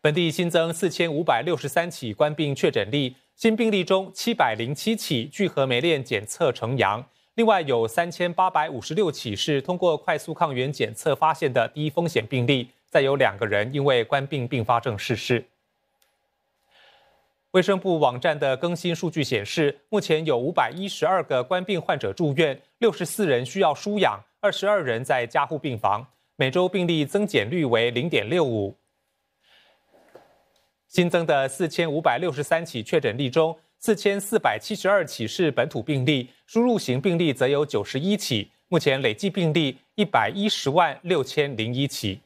本地新增四千五百六十三起冠病确诊例，新病例中七百零七起聚合酶链检测呈阳，另外有三千八百五十六起是通过快速抗原检测发现的低风险病例，再有两个人因为冠病并发症逝世。卫生部网站的更新数据显示，目前有五百一十二个冠病患者住院，六十四人需要输氧，二十二人在加护病房，每周病例增减率为零点六五。新增的四千五百六十三起确诊例中，四千四百七十二起是本土病例，输入型病例则有九十一起。目前累计病例一百一十万六千零一起。